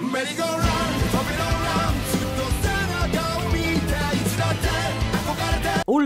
merry go run.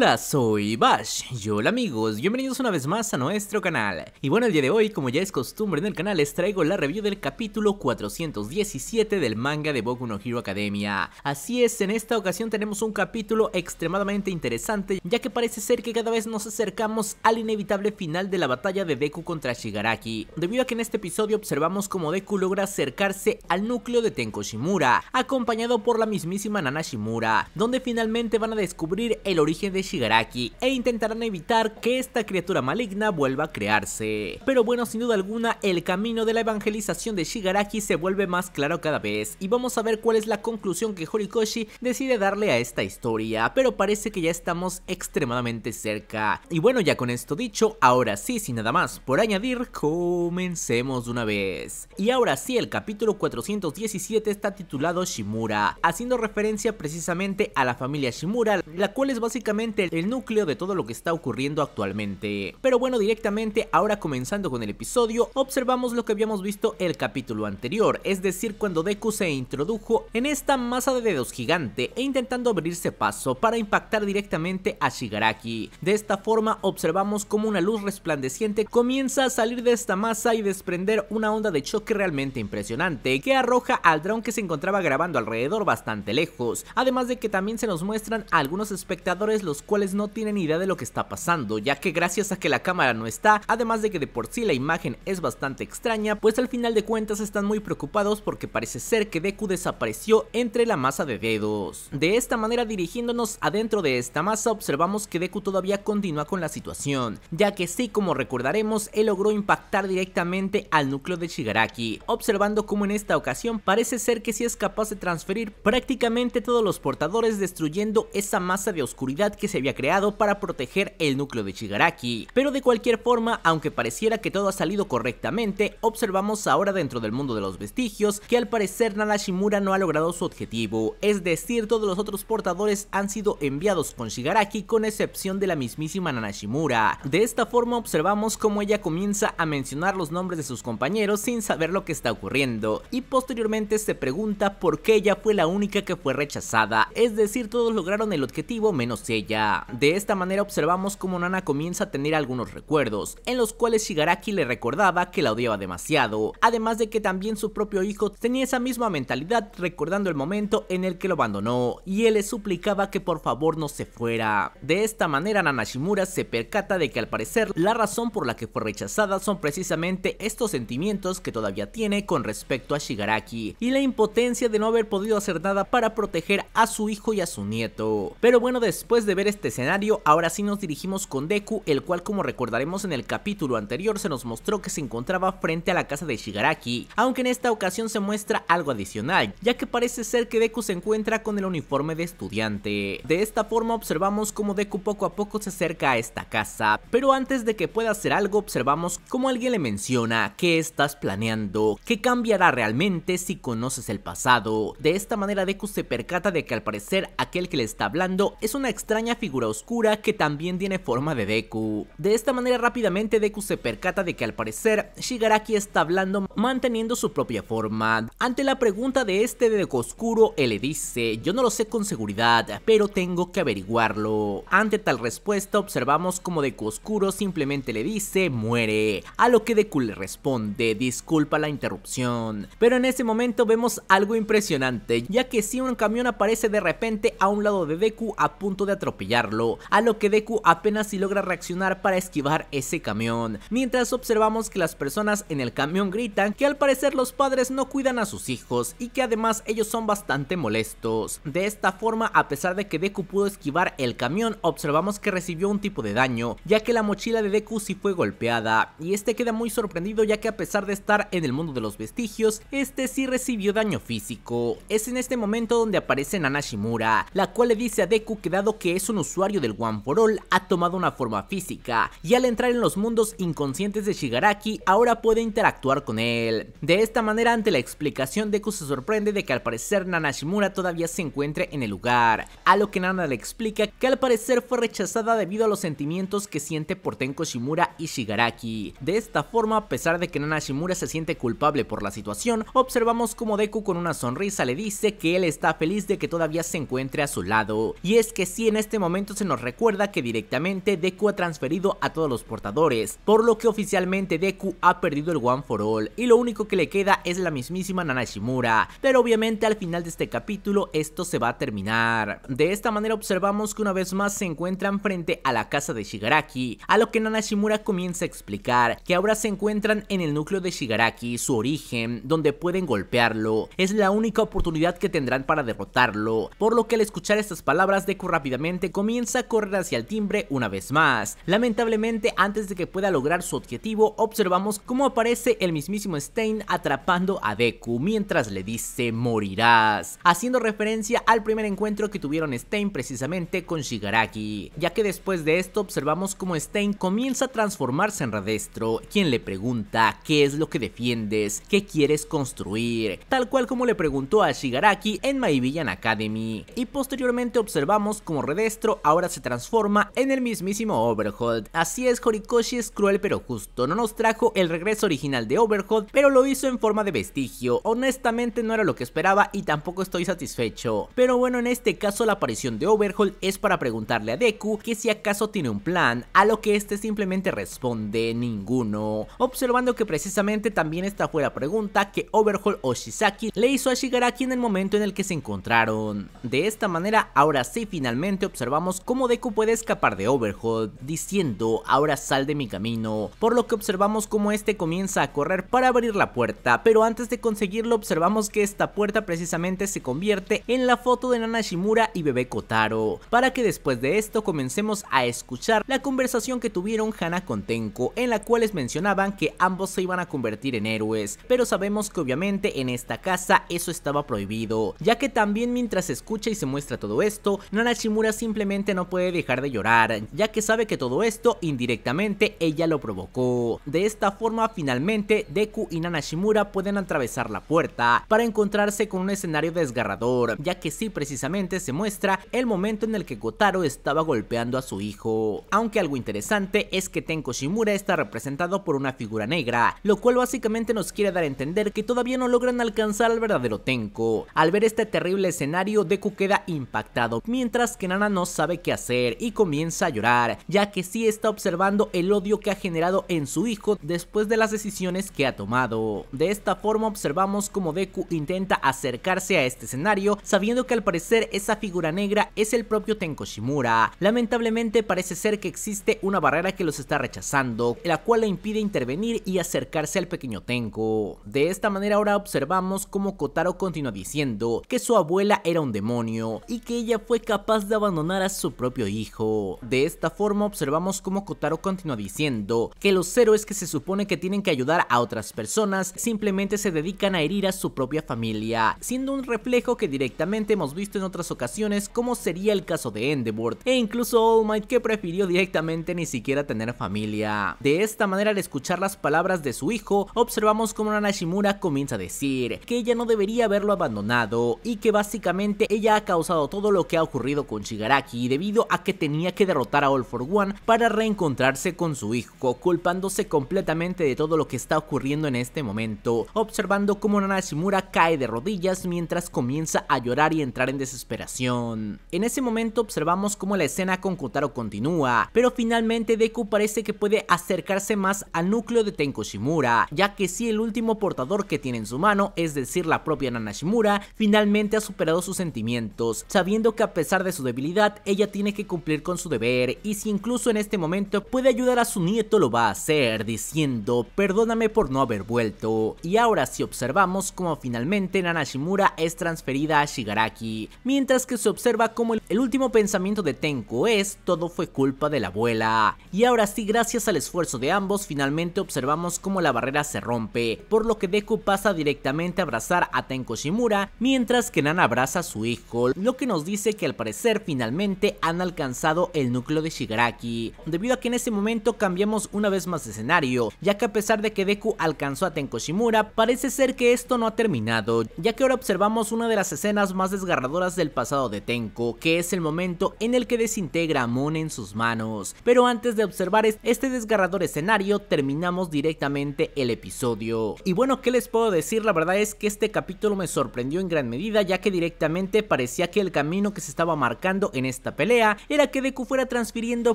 Hola, soy Bash y hola amigos, bienvenidos una vez más a nuestro canal. Y bueno, el día de hoy, como ya es costumbre en el canal, les traigo la review del capítulo 417 del manga de Boku no Hero Academia. Así es, en esta ocasión tenemos un capítulo extremadamente interesante, ya que parece ser que cada vez nos acercamos al inevitable final de la batalla de Deku contra Shigaraki, debido a que en este episodio observamos cómo Deku logra acercarse al núcleo de Tenko Shimura, acompañado por la mismísima Nana Shimura, donde finalmente van a descubrir el origen de Shigaraki e intentarán evitar que esta criatura maligna vuelva a crearse. Pero bueno, sin duda alguna, el camino de la evangelización de Shigaraki se vuelve más claro cada vez y vamos a ver cuál es la conclusión que Horikoshi decide darle a esta historia, pero parece que ya estamos extremadamente cerca. Y bueno, ya con esto dicho, ahora sí, sin nada más por añadir, comencemos de una vez. Y ahora sí, el capítulo 417 está titulado Shimura, haciendo referencia precisamente a la familia Shimura, la cual es básicamente el núcleo de todo lo que está ocurriendo actualmente. Pero bueno, directamente ahora comenzando con el episodio, observamos lo que habíamos visto el capítulo anterior, es decir, cuando Deku se introdujo en esta masa de dedos gigante e intentando abrirse paso para impactar directamente a Shigaraki. De esta forma observamos como una luz resplandeciente comienza a salir de esta masa y desprender una onda de choque realmente impresionante que arroja al dron que se encontraba grabando alrededor bastante lejos, además de que también se nos muestran algunos espectadores los cuales no tienen idea de lo que está pasando, ya que gracias a que la cámara no está, además de que de por sí la imagen es bastante extraña, pues al final de cuentas están muy preocupados porque parece ser que Deku desapareció entre la masa de dedos. De esta manera dirigiéndonos adentro de esta masa observamos que Deku todavía continúa con la situación, ya que sí como recordaremos él logró impactar directamente al núcleo de Shigaraki, observando cómo en esta ocasión parece ser que sí es capaz de transferir prácticamente todos los portadores destruyendo esa masa de oscuridad que se había creado para proteger el núcleo de Shigaraki. Pero de cualquier forma, aunque pareciera que todo ha salido correctamente, observamos ahora dentro del mundo de los vestigios que al parecer Nanashimura no ha logrado su objetivo, es decir, todos los otros portadores han sido enviados con Shigaraki con excepción de la mismísima Nanashimura, De esta forma observamos cómo ella comienza a mencionar los nombres de sus compañeros sin saber lo que está ocurriendo y posteriormente se pregunta por qué ella fue la única que fue rechazada, es decir, todos lograron el objetivo menos ella. De esta manera observamos cómo Nana comienza a tener algunos recuerdos, en los cuales Shigaraki le recordaba que la odiaba demasiado, además de que también su propio hijo tenía esa misma mentalidad recordando el momento en el que lo abandonó, y él le suplicaba que por favor no se fuera. De esta manera Nana Shimura se percata de que al parecer la razón por la que fue rechazada son precisamente estos sentimientos que todavía tiene con respecto a Shigaraki, y la impotencia de no haber podido hacer nada para proteger a su hijo y a su nieto. Pero bueno, después de ver este escenario, ahora sí nos dirigimos con Deku, el cual como recordaremos en el capítulo anterior se nos mostró que se encontraba frente a la casa de Shigaraki, aunque en esta ocasión se muestra algo adicional, ya que parece ser que Deku se encuentra con el uniforme de estudiante. De esta forma observamos cómo Deku poco a poco se acerca a esta casa, pero antes de que pueda hacer algo observamos cómo alguien le menciona qué estás planeando, qué cambiará realmente si conoces el pasado. De esta manera Deku se percata de que al parecer aquel que le está hablando es una extraña figura oscura que también tiene forma de Deku. De esta manera rápidamente Deku se percata de que al parecer Shigaraki está hablando manteniendo su propia forma. Ante la pregunta de este de Deku Oscuro, él le dice, yo no lo sé con seguridad, pero tengo que averiguarlo. Ante tal respuesta observamos como Deku Oscuro simplemente le dice, muere. A lo que Deku le responde, disculpa la interrupción. Pero en ese momento vemos algo impresionante, ya que si un camión aparece de repente a un lado de Deku a punto de atropellar a lo que Deku apenas si logra reaccionar para esquivar ese camión, mientras observamos que las personas en el camión gritan que al parecer los padres no cuidan a sus hijos y que además ellos son bastante molestos. De esta forma, a pesar de que Deku pudo esquivar el camión, observamos que recibió un tipo de daño, ya que la mochila de Deku sí fue golpeada, y este queda muy sorprendido ya que a pesar de estar en el mundo de los vestigios, este sí recibió daño físico. Es en este momento donde aparece Shimura, la cual le dice a Deku que dado que es un usuario del One for All ha tomado una forma física y al entrar en los mundos inconscientes de Shigaraki ahora puede interactuar con él. De esta manera ante la explicación Deku se sorprende de que al parecer Nana Shimura todavía se encuentre en el lugar, a lo que Nana le explica que al parecer fue rechazada debido a los sentimientos que siente por Tenko Shimura y Shigaraki. De esta forma, a pesar de que Nanashimura se siente culpable por la situación, observamos como Deku con una sonrisa le dice que él está feliz de que todavía se encuentre a su lado. Y es que si en este momento momento se nos recuerda que directamente Deku ha transferido a todos los portadores, por lo que oficialmente Deku ha perdido el One for All y lo único que le queda es la mismísima Nanashimura, pero obviamente al final de este capítulo esto se va a terminar. De esta manera observamos que una vez más se encuentran frente a la casa de Shigaraki, a lo que Nanashimura comienza a explicar que ahora se encuentran en el núcleo de Shigaraki, su origen, donde pueden golpearlo, es la única oportunidad que tendrán para derrotarlo, por lo que al escuchar estas palabras Deku rápidamente comienza a correr hacia el timbre una vez más. Lamentablemente antes de que pueda lograr su objetivo observamos cómo aparece el mismísimo Stein atrapando a Deku mientras le dice morirás, haciendo referencia al primer encuentro que tuvieron Stein precisamente con Shigaraki, ya que después de esto observamos cómo Stein comienza a transformarse en Radestro, quien le pregunta qué es lo que defiendes, qué quieres construir, tal cual como le preguntó a Shigaraki en My Villain Academy, y posteriormente observamos cómo Redestro ahora se transforma en el mismísimo Overhold. Así es, Horikoshi es cruel pero justo, no nos trajo el regreso original de Overhold, pero lo hizo en forma de vestigio. Honestamente no era lo que esperaba y tampoco estoy satisfecho. Pero bueno, en este caso la aparición de Overhold es para preguntarle a Deku que si acaso tiene un plan, a lo que este simplemente responde ninguno. Observando que precisamente también esta fue la pregunta que Overhaul Oshizaki le hizo a Shigaraki en el momento en el que se encontraron. De esta manera, ahora sí finalmente observamos observamos cómo Deku puede escapar de Overhaul diciendo ahora sal de mi camino, por lo que observamos cómo este comienza a correr para abrir la puerta, pero antes de conseguirlo observamos que esta puerta precisamente se convierte en la foto de Nana Shimura y bebé Kotaro, para que después de esto comencemos a escuchar la conversación que tuvieron Hana con Tenko, en la cual les mencionaban que ambos se iban a convertir en héroes, pero sabemos que obviamente en esta casa eso estaba prohibido, ya que también mientras se escucha y se muestra todo esto, Nana Shimura simplemente no puede dejar de llorar, ya que sabe que todo esto indirectamente ella lo provocó. De esta forma finalmente Deku y Nana Shimura pueden atravesar la puerta para encontrarse con un escenario desgarrador, ya que sí precisamente se muestra el momento en el que Kotaro estaba golpeando a su hijo. Aunque algo interesante es que Tenko Shimura está representado por una figura negra, lo cual básicamente nos quiere dar a entender que todavía no logran alcanzar al verdadero Tenko. Al ver este terrible escenario, Deku queda impactado, mientras que Nana no sabe qué hacer y comienza a llorar, ya que sí está observando el odio que ha generado en su hijo después de las decisiones que ha tomado. De esta forma observamos como Deku intenta acercarse a este escenario, sabiendo que al parecer esa figura negra es el propio Tenko Shimura. Lamentablemente parece ser que existe una barrera que los está rechazando, la cual le impide intervenir y acercarse al pequeño Tenko. De esta manera ahora observamos cómo Kotaro continúa diciendo que su abuela era un demonio y que ella fue capaz de abandonar a su propio hijo. De esta forma observamos cómo Kotaro continúa diciendo que los héroes que se supone que tienen que ayudar a otras personas simplemente se dedican a herir a su propia familia, siendo un reflejo que directamente hemos visto en otras ocasiones como sería el caso de Endeavor e incluso All Might que prefirió directamente ni siquiera tener familia. De esta manera al escuchar las palabras de su hijo observamos cómo Nanashimura comienza a decir que ella no debería haberlo abandonado y que básicamente ella ha causado todo lo que ha ocurrido con Shigaraki debido a que tenía que derrotar a All for One para reencontrarse con su hijo, culpándose completamente de todo lo que está ocurriendo en este momento, observando cómo Nanashimura cae de rodillas mientras comienza a llorar y entrar en desesperación. En ese momento observamos cómo la escena con Kotaro continúa, pero finalmente Deku parece que puede acercarse más al núcleo de Tenko Shimura ya que si el último portador que tiene en su mano, es decir la propia Nanashimura, finalmente ha superado sus sentimientos, sabiendo que a pesar de su debilidad, ella tiene que cumplir con su deber y si incluso en este momento puede ayudar a su nieto lo va a hacer diciendo perdóname por no haber vuelto. Y ahora si observamos como finalmente Nana Shimura es transferida a Shigaraki, mientras que se observa como el, último pensamiento de Tenko es todo fue culpa de la abuela. Y ahora sí gracias al esfuerzo de ambos finalmente observamos como la barrera se rompe, por lo que Deku pasa directamente a abrazar a Tenko Shimura mientras que Nana abraza a su hijo, lo que nos dice que al parecer finalmente han alcanzado el núcleo de Shigaraki, debido a que en ese momento cambiamos una vez más de escenario, ya que a pesar de que Deku alcanzó a Tenko Shimura parece ser que esto no ha terminado, ya que ahora observamos una de las escenas más desgarradoras del pasado de Tenko, que es el momento en el que desintegra a Moon en sus manos. Pero antes de observar este desgarrador escenario, terminamos directamente el episodio. Y bueno, ¿qué les puedo decir? La verdad es que este capítulo me sorprendió en gran medida, ya que directamente parecía que el camino que se estaba marcando en esta pelea era que Deku fuera transfiriendo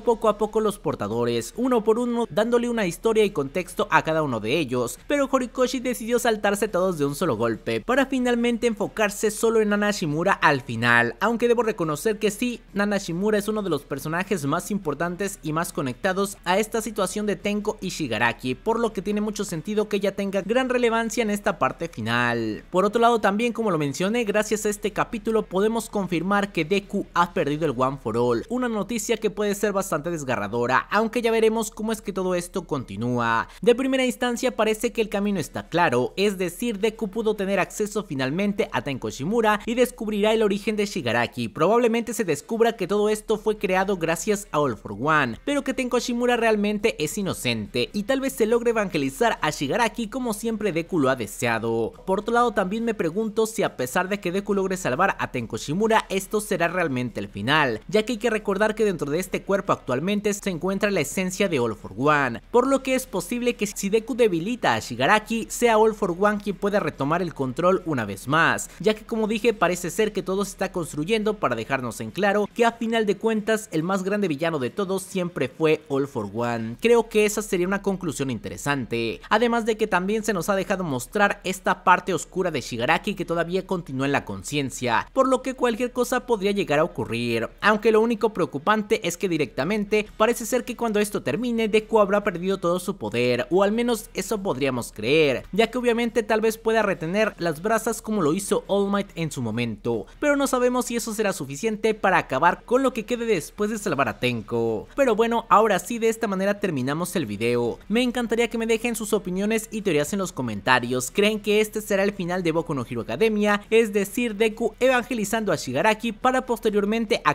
poco a poco los portadores, uno por uno, dándole una historia y contexto a cada uno de ellos, pero Horikoshi decidió saltarse todos de un solo golpe, para finalmente enfocarse solo en Nanashimura al final, aunque debo reconocer que sí, Nanashimura es uno de los personajes más importantes y más conectados a esta situación de Tenko y Shigaraki, por lo que tiene mucho sentido que ella tenga gran relevancia en esta parte final. Por otro lado también como lo mencioné, gracias a este capítulo podemos confirmar que Deku ha perdido el One for All, una noticia que puede ser bastante desgarradora, aunque ya veremos cómo es que todo esto continúa. De primera instancia parece que el camino está claro, es decir, Deku pudo tener acceso finalmente a Tenko Shimura y descubrirá el origen de Shigaraki, probablemente se descubra que todo esto fue creado gracias a All for One, pero que Tenko Shimura realmente es inocente y tal vez se logre evangelizar a Shigaraki como siempre Deku lo ha deseado. Por otro lado también me pregunto si a pesar de que Deku logre salvar a Tenko Shimura, esto será realmente el final ya que hay que recordar que dentro de este cuerpo actualmente se encuentra la esencia de All for One, por lo que es posible que si Deku debilita a Shigaraki, sea All for One quien pueda retomar el control una vez más, ya que como dije parece ser que todo se está construyendo para dejarnos en claro que a final de cuentas el más grande villano de todos siempre fue All for One. Creo que esa sería una conclusión interesante, además de que también se nos ha dejado mostrar esta parte oscura de Shigaraki que todavía continúa en la conciencia, por lo que cualquier cosa podría llegar a ocurrir, aunque lo único preocupante es que directamente parece ser que cuando esto termine Deku habrá perdido todo su poder, o al menos eso podríamos creer, ya que obviamente tal vez pueda retener las brasas como lo hizo All Might en su momento, pero no sabemos si eso será suficiente para acabar con lo que quede después de salvar a Tenko. Pero bueno, ahora sí de esta manera terminamos el video, me encantaría que me dejen sus opiniones y teorías en los comentarios, ¿creen que este será el final de Boku no Hero Academia? Es decir, Deku evangelizando a Shigaraki para posteriormente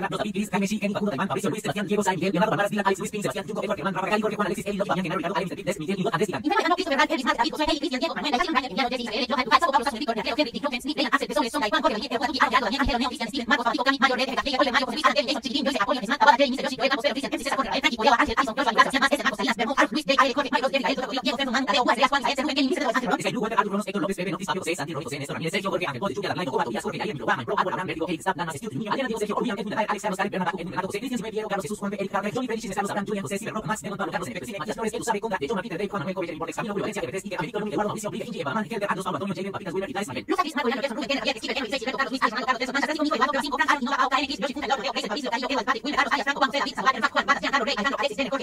de David, Alexander, Carlos, Bernardo, Edwin, Bernardo, José, Cristian, Carlos, Jesús, Juan, Johnny, José, Carlos, Flores, Sabe, Juan, Manuel,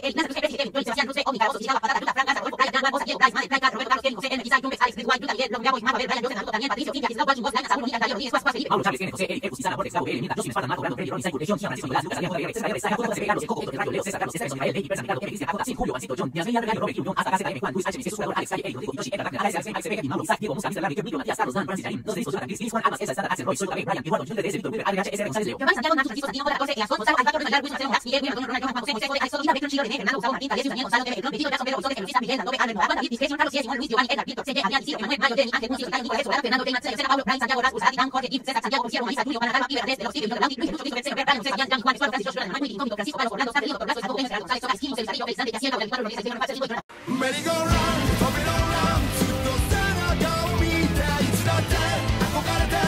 Julio, Antonio, no Carlos, no Sergio Manuel, Mayo, Jenny, Ángel, Musi, Nicolás, Solano, Fernando, Sena, Pablo, Brian, Santiago, Dan, Jorge, César, Santiago, Julio, Luis, Lucho, Cristo, César, Juan, Francisco, Manuel, Francisco, Orlando, Gerardo, go round, pop it all round.